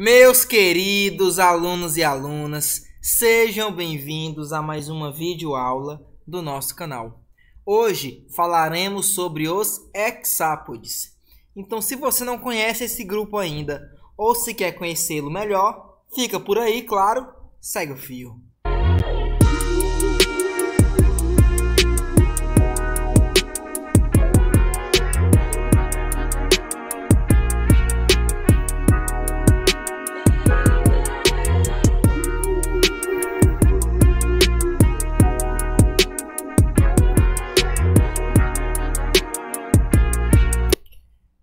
Meus queridos alunos e alunas, sejam bem-vindos a mais uma videoaula do nosso canal. Hoje falaremos sobre os hexápodes. Então, se você não conhece esse grupo ainda ou se quer conhecê-lo melhor, fica por aí, claro, segue o fio.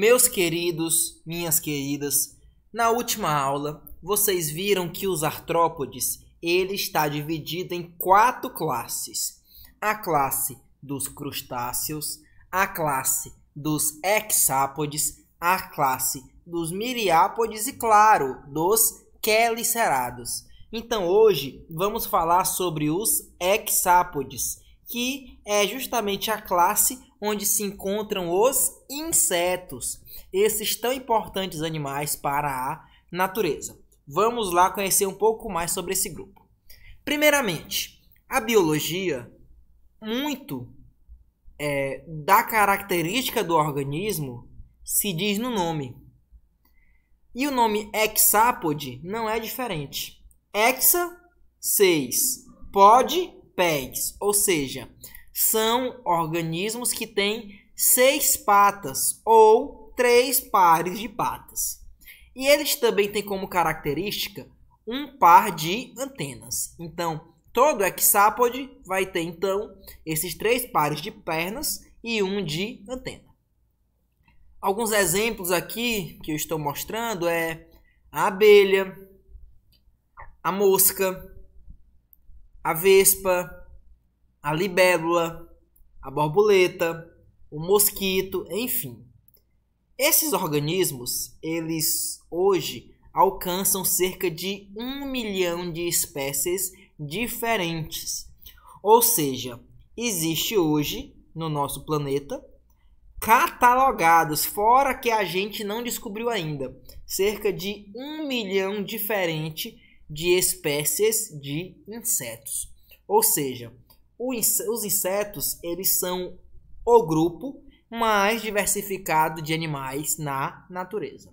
Meus queridos, minhas queridas, na última aula vocês viram que os artrópodes ele está dividido em quatro classes: a classe dos crustáceos, a classe dos hexápodes, a classe dos miriápodes e, claro, dos quelicerados. Então hoje vamos falar sobre os hexápodes, que é justamente a classe onde se encontram os insetos, esses tão importantes animais para a natureza. Vamos lá conhecer um pouco mais sobre esse grupo. Primeiramente, a biologia, muito é, da característica do organismo, se diz no nome. E o nome hexápode não é diferente. Hexa, seis. Pod, pés. Ou seja, são organismos que têm seis patas ou três pares de patas. E eles também têm como característica um par de antenas. Então, todo hexápode vai ter então esses três pares de pernas e um de antena. Alguns exemplos aqui que eu estou mostrando é a abelha, a mosca, a vespa, a libélula, a borboleta, o mosquito, enfim. Esses organismos, eles hoje alcançam cerca de um milhão de espécies diferentes. Ou seja, existe hoje no nosso planeta catalogados, fora que a gente não descobriu ainda, cerca de um milhão diferente de espécies de insetos. Ou seja, os insetos, eles são o grupo mais diversificado de animais na natureza.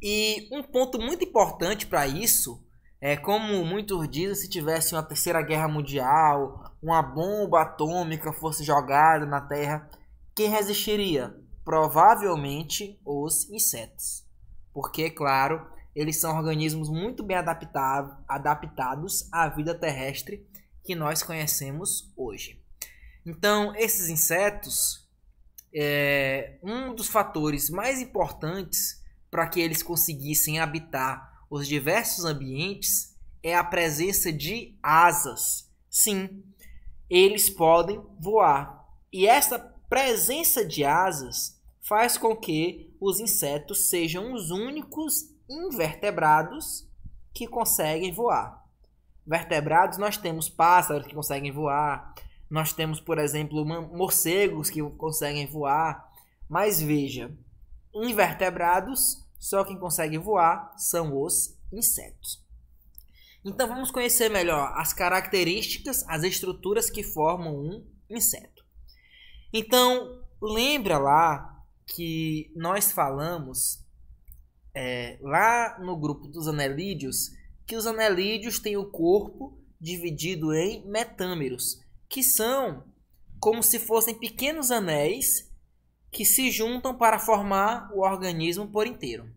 E um ponto muito importante para isso é como muitos dizem, se tivesse uma terceira guerra mundial, uma bomba atômica fosse jogada na Terra, quem resistiria? Provavelmente os insetos. Porque, claro, eles são organismos muito bem adaptado, adaptados à vida terrestre que nós conhecemos hoje. Então, esses insetos, é, um dos fatores mais importantes para que eles conseguissem habitar os diversos ambientes é a presença de asas. Sim, eles podem voar. E essa presença de asas faz com que os insetos sejam os únicos invertebrados que conseguem voar vertebrados, nós temos pássaros que conseguem voar, nós temos, por exemplo, morcegos que conseguem voar. Mas veja, invertebrados, só quem consegue voar são os insetos. Então vamos conhecer melhor as características, as estruturas que formam um inseto. Então, lembra lá que nós falamos é, lá no grupo dos anelídeos que os anelídeos têm o corpo dividido em metâmeros, que são como se fossem pequenos anéis que se juntam para formar o organismo por inteiro.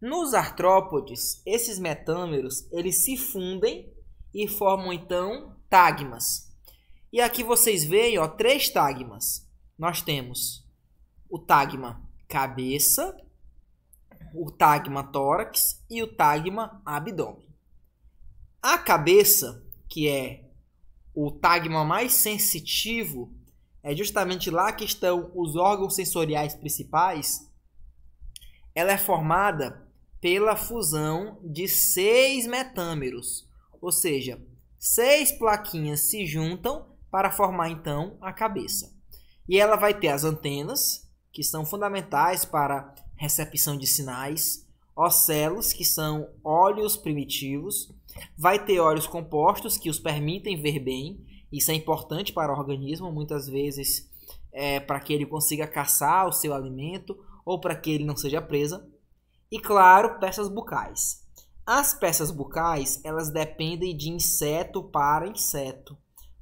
Nos artrópodes, esses metâmeros eles se fundem e formam então tagmas. E aqui vocês veem ó, três tagmas. Nós temos o tagma cabeça, o tagma tórax e o tagma abdômen. A cabeça, que é o tagma mais sensitivo, é justamente lá que estão os órgãos sensoriais principais. Ela é formada pela fusão de seis metâmeros, ou seja, seis plaquinhas se juntam para formar então a cabeça. E ela vai ter as antenas, que são fundamentais para recepção de sinais, ocelos, que são olhos primitivos, Vai ter olhos compostos que os permitem ver bem, isso é importante para o organismo, muitas vezes é, para que ele consiga caçar o seu alimento ou para que ele não seja presa. E claro, peças bucais. As peças bucais, elas dependem de inseto para inseto,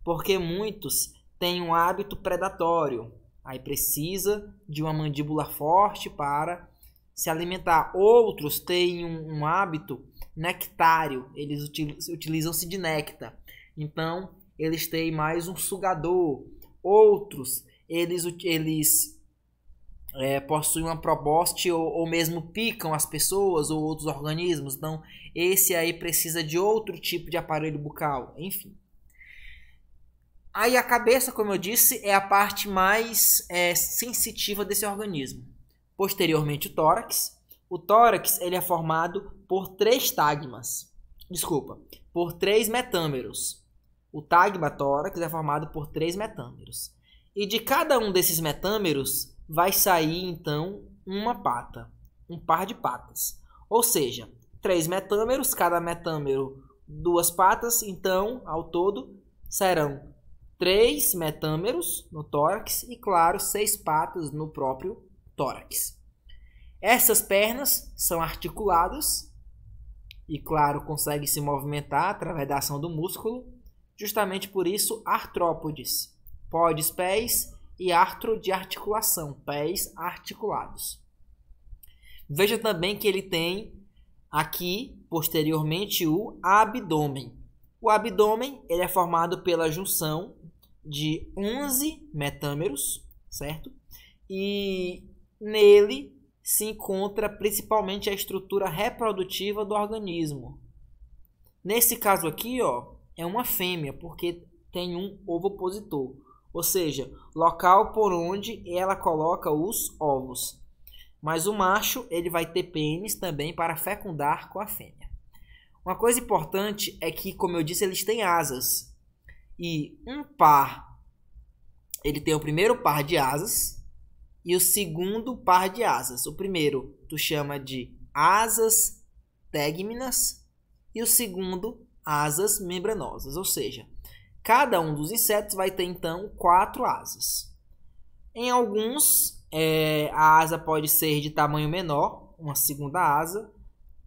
porque muitos têm um hábito predatório. Aí precisa de uma mandíbula forte para se alimentar. Outros têm um, um hábito nectário, eles utilizam-se de néctar. Então, eles têm mais um sugador. Outros, eles, eles é, possuem uma proboste ou, ou mesmo picam as pessoas ou outros organismos. Então, esse aí precisa de outro tipo de aparelho bucal, enfim. Aí a cabeça, como eu disse, é a parte mais é, sensitiva desse organismo. Posteriormente o tórax. O tórax ele é formado por três tagmas. Desculpa, por três metâmeros. O tagma tórax é formado por três metâmeros. E de cada um desses metâmeros vai sair então uma pata, um par de patas. Ou seja, três metâmeros, cada metâmero duas patas, então ao todo serão três metâmeros no tórax e claro, seis patas no próprio tórax. Essas pernas são articuladas e, claro, conseguem se movimentar através da ação do músculo. Justamente por isso, artrópodes, podes pés e artro de articulação, pés articulados. Veja também que ele tem aqui, posteriormente, o abdômen. O abdômen ele é formado pela junção de 11 metâmeros, certo? E Nele se encontra principalmente a estrutura reprodutiva do organismo. Nesse caso aqui, ó, é uma fêmea, porque tem um ovo positor, ou seja, local por onde ela coloca os ovos. Mas o macho, ele vai ter pênis também para fecundar com a fêmea. Uma coisa importante é que, como eu disse, eles têm asas. E um par, ele tem o primeiro par de asas, e o segundo par de asas. O primeiro tu chama de asas tegminas e o segundo asas membranosas, ou seja, cada um dos insetos vai ter então quatro asas. Em alguns, é, a asa pode ser de tamanho menor, uma segunda asa,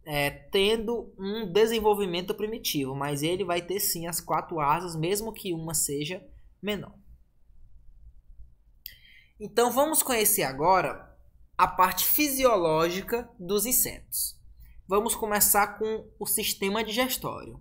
é, tendo um desenvolvimento primitivo, mas ele vai ter sim as quatro asas, mesmo que uma seja menor. Então vamos conhecer agora a parte fisiológica dos insetos. Vamos começar com o sistema digestório.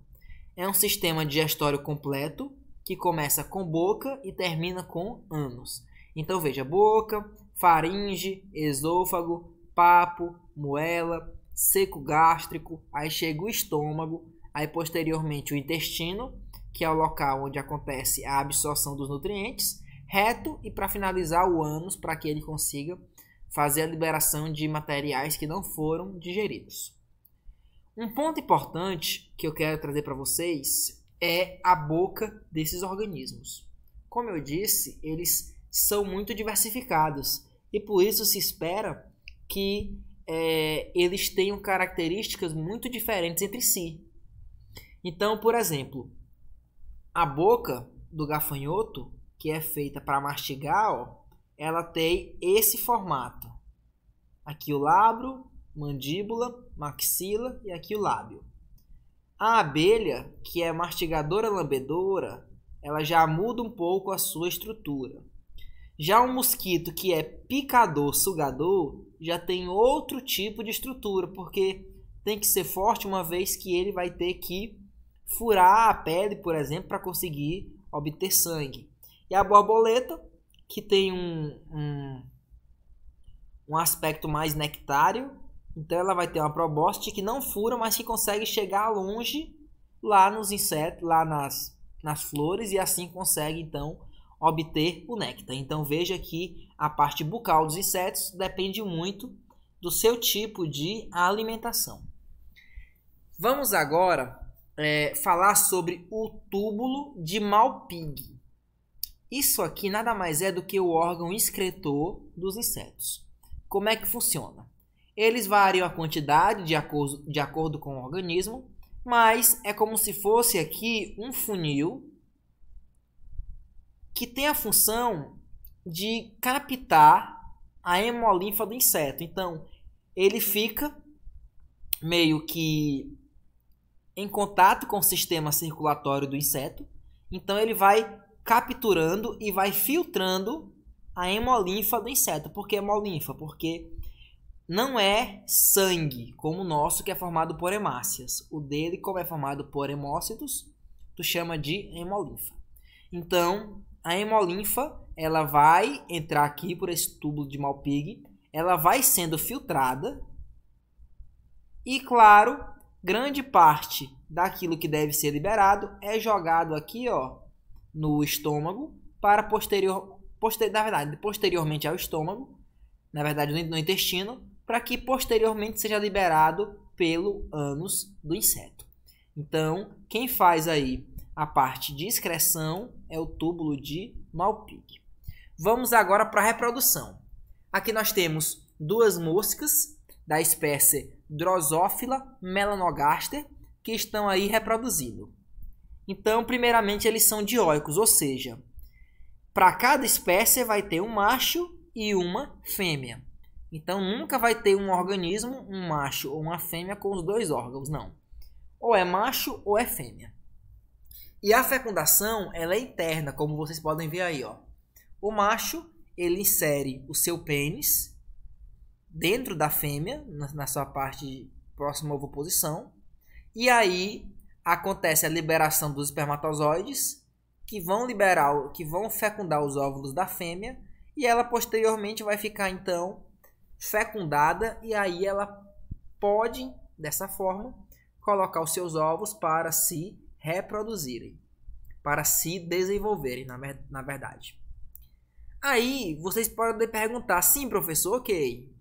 É um sistema digestório completo que começa com boca e termina com ânus. Então veja: boca, faringe, esôfago, papo, moela, seco gástrico, aí chega o estômago, aí posteriormente o intestino, que é o local onde acontece a absorção dos nutrientes, reto e para finalizar o ânus, para que ele consiga fazer a liberação de materiais que não foram digeridos. Um ponto importante que eu quero trazer para vocês é a boca desses organismos. Como eu disse, eles são muito diversificados e por isso se espera que é, eles tenham características muito diferentes entre si. Então, por exemplo, a boca do gafanhoto que é feita para mastigar, ó, ela tem esse formato. Aqui o labro, mandíbula, maxila e aqui o lábio. A abelha, que é mastigadora lambedora, ela já muda um pouco a sua estrutura. Já um mosquito que é picador, sugador, já tem outro tipo de estrutura, porque tem que ser forte uma vez que ele vai ter que furar a pele, por exemplo, para conseguir obter sangue. E a borboleta, que tem um, um, um aspecto mais nectário, então ela vai ter uma probóscide que não fura, mas que consegue chegar longe lá nos insetos, lá nas, nas flores e assim consegue então obter o néctar. Então veja que a parte bucal dos insetos depende muito do seu tipo de alimentação. Vamos agora é, falar sobre o túbulo de Malpig. Isso aqui nada mais é do que o órgão excretor dos insetos. Como é que funciona? Eles variam a quantidade de acordo, de acordo com o organismo, mas é como se fosse aqui um funil que tem a função de captar a hemolinfa do inseto. Então, ele fica meio que em contato com o sistema circulatório do inseto, então ele vai capturando e vai filtrando a hemolinfa do inseto. Por que hemolinfa? Porque não é sangue como o nosso que é formado por hemácias. O dele, como é formado por hemócitos, tu chama de hemolinfa. Então, a hemolinfa, ela vai entrar aqui por esse tubo de Malpig, ela vai sendo filtrada e, claro, grande parte daquilo que deve ser liberado é jogado aqui, ó, no estômago para posterior, poster, na verdade, posteriormente ao estômago, na verdade no intestino, para que posteriormente seja liberado pelo ânus do inseto. Então, quem faz aí a parte de excreção é o túbulo de Malpighi. Vamos agora para a reprodução. Aqui nós temos duas moscas da espécie Drosófila melanogaster que estão aí reproduzindo. Então, primeiramente, eles são dioicos, ou seja, para cada espécie vai ter um macho e uma fêmea. Então, nunca vai ter um organismo, um macho ou uma fêmea com os dois órgãos, não. Ou é macho ou é fêmea. E a fecundação, ela é interna, como vocês podem ver aí, ó. O macho, ele insere o seu pênis dentro da fêmea, na, na sua parte próxima à ovoposição, e aí acontece a liberação dos espermatozoides, que vão liberar, que vão fecundar os óvulos da fêmea, e ela posteriormente vai ficar então fecundada e aí ela pode, dessa forma, colocar os seus ovos para se reproduzirem, para se desenvolverem, na, na verdade. Aí vocês podem perguntar, sim, professor, ok,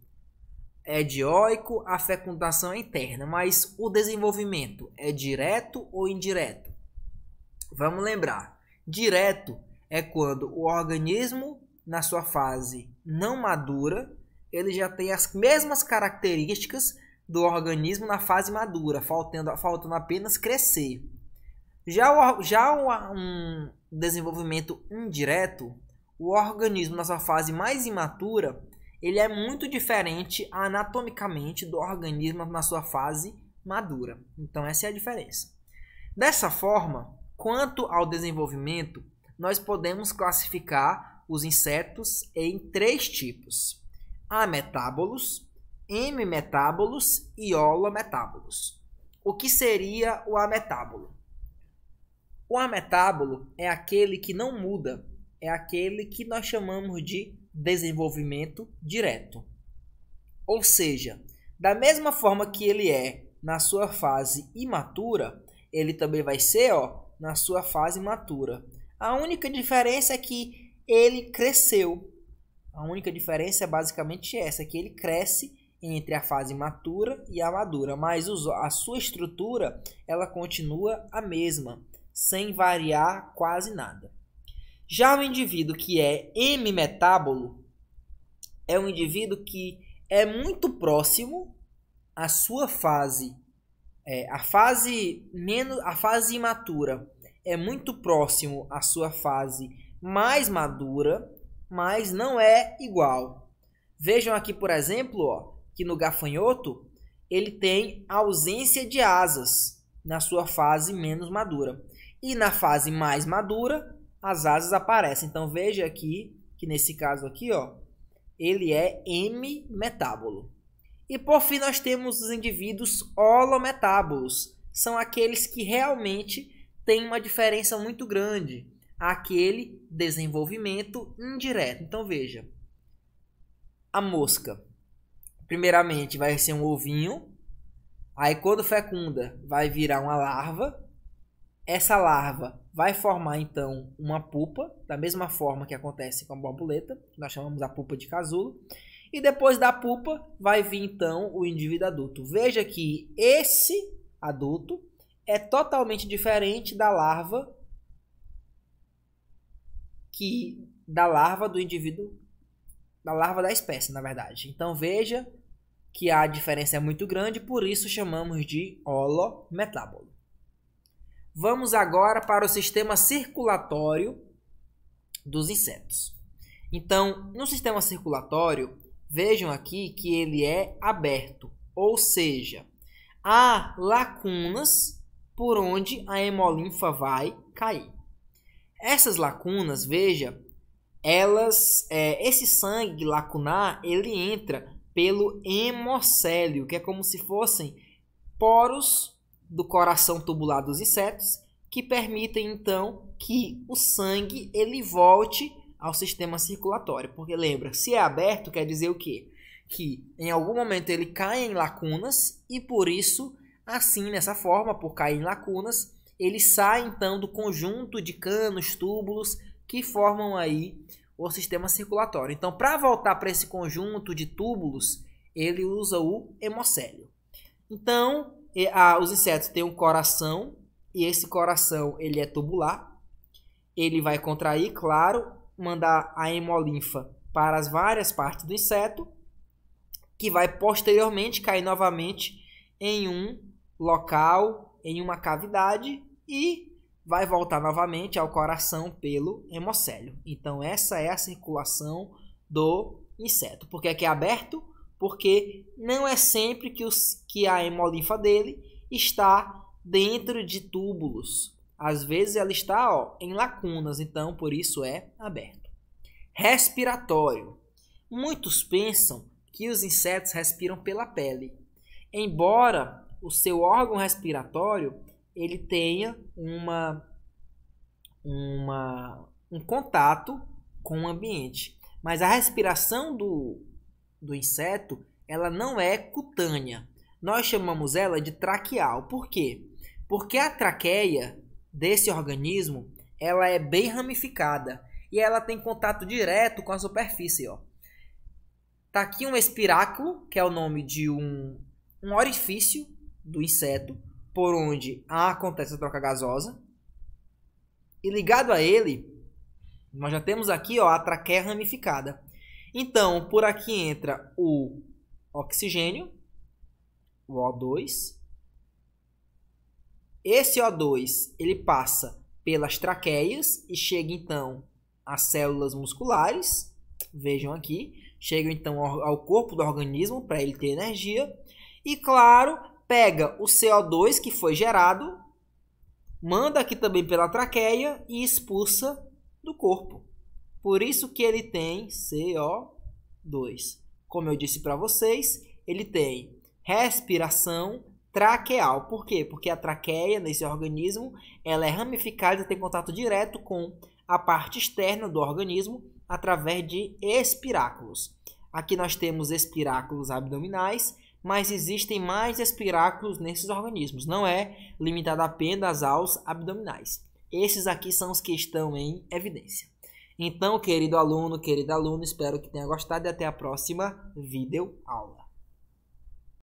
é dióico, a fecundação é interna, mas o desenvolvimento é direto ou indireto? Vamos lembrar: direto é quando o organismo, na sua fase não madura, ele já tem as mesmas características do organismo na fase madura, faltando, faltando apenas crescer. Já, o, já um desenvolvimento indireto, o organismo na sua fase mais imatura ele é muito diferente anatomicamente do organismo na sua fase madura. Então essa é a diferença. Dessa forma, quanto ao desenvolvimento, nós podemos classificar os insetos em três tipos: ametábolos, M-metábolos e holometábolos. O que seria o ametábolo? O ametábolo é aquele que não muda, é aquele que nós chamamos de desenvolvimento direto. Ou seja, da mesma forma que ele é na sua fase imatura, ele também vai ser ó, na sua fase matura. A única diferença é que ele cresceu. A única diferença é basicamente essa, que ele cresce entre a fase matura e a madura, mas a sua estrutura ela continua a mesma, sem variar quase nada. Já o indivíduo que é M-metábolo é um indivíduo que é muito próximo à sua fase. É, a fase menos a fase imatura é muito próximo à sua fase mais madura, mas não é igual. Vejam aqui, por exemplo, ó, que no gafanhoto ele tem ausência de asas na sua fase menos madura. E na fase mais madura, as asas aparecem. Então veja aqui que nesse caso aqui, ó, ele é M metábolo. E por fim nós temos os indivíduos holometábolos. São aqueles que realmente têm uma diferença muito grande aquele desenvolvimento indireto. Então veja, a mosca, primeiramente vai ser um ovinho, aí quando fecunda vai virar uma larva, essa larva vai formar então uma pupa, da mesma forma que acontece com a borboleta, que nós chamamos a pupa de casulo. E depois da pupa vai vir então o indivíduo adulto. Veja que esse adulto é totalmente diferente da larva que da larva do indivíduo da larva da espécie, na verdade. Então veja que a diferença é muito grande, por isso chamamos de holometábolo. Vamos agora para o sistema circulatório dos insetos. Então, no sistema circulatório, vejam aqui que ele é aberto, ou seja, há lacunas por onde a hemolinfa vai cair. Essas lacunas, veja, elas, é, esse sangue lacunar, ele entra pelo hemocélio, que é como se fossem poros do coração tubular dos insetos, que permitem então que o sangue ele volte ao sistema circulatório. Porque lembra, se é aberto, quer dizer o quê? Que em algum momento ele cai em lacunas e por isso, assim, nessa forma, por cair em lacunas, ele sai então do conjunto de canos, túbulos que formam aí o sistema circulatório. Então, para voltar para esse conjunto de túbulos, ele usa o hemocélio. Então, e, ah, os insetos têm um coração e esse coração ele é tubular. Ele vai contrair, claro, mandar a hemolinfa para as várias partes do inseto, que vai posteriormente cair novamente em um local, em uma cavidade e vai voltar novamente ao coração pelo hemocélio. Então essa é a circulação do inseto. Por que é, que é aberto? porque não é sempre que, os, que a hemolinfa dele está dentro de túbulos. Às vezes ela está ó, em lacunas, então por isso é aberto. Respiratório. Muitos pensam que os insetos respiram pela pele, embora o seu órgão respiratório ele tenha uma, uma um contato com o ambiente. Mas a respiração do do inseto, ela não é cutânea. Nós chamamos ela de traqueal. Por quê? Porque a traqueia desse organismo, ela é bem ramificada e ela tem contato direto com a superfície, ó. Tá aqui um espiráculo, que é o nome de um, um orifício do inseto, por onde acontece a troca gasosa. E ligado a ele, nós já temos aqui ó, a traqueia ramificada. Então, por aqui entra o oxigênio, o O2. Esse O2, ele passa pelas traqueias e chega então às células musculares. Vejam aqui, chega então ao corpo do organismo para ele ter energia. E claro, pega o CO2 que foi gerado, manda aqui também pela traqueia e expulsa do corpo. Por isso que ele tem CO2. Como eu disse para vocês, ele tem respiração traqueal. Por quê? Porque a traqueia nesse organismo, ela é ramificada e tem contato direto com a parte externa do organismo através de espiráculos. Aqui nós temos espiráculos abdominais, mas existem mais espiráculos nesses organismos. Não é limitado apenas aos abdominais. Esses aqui são os que estão em evidência. Então, querido aluno, querida aluna, espero que tenha gostado e até a próxima vídeo aula.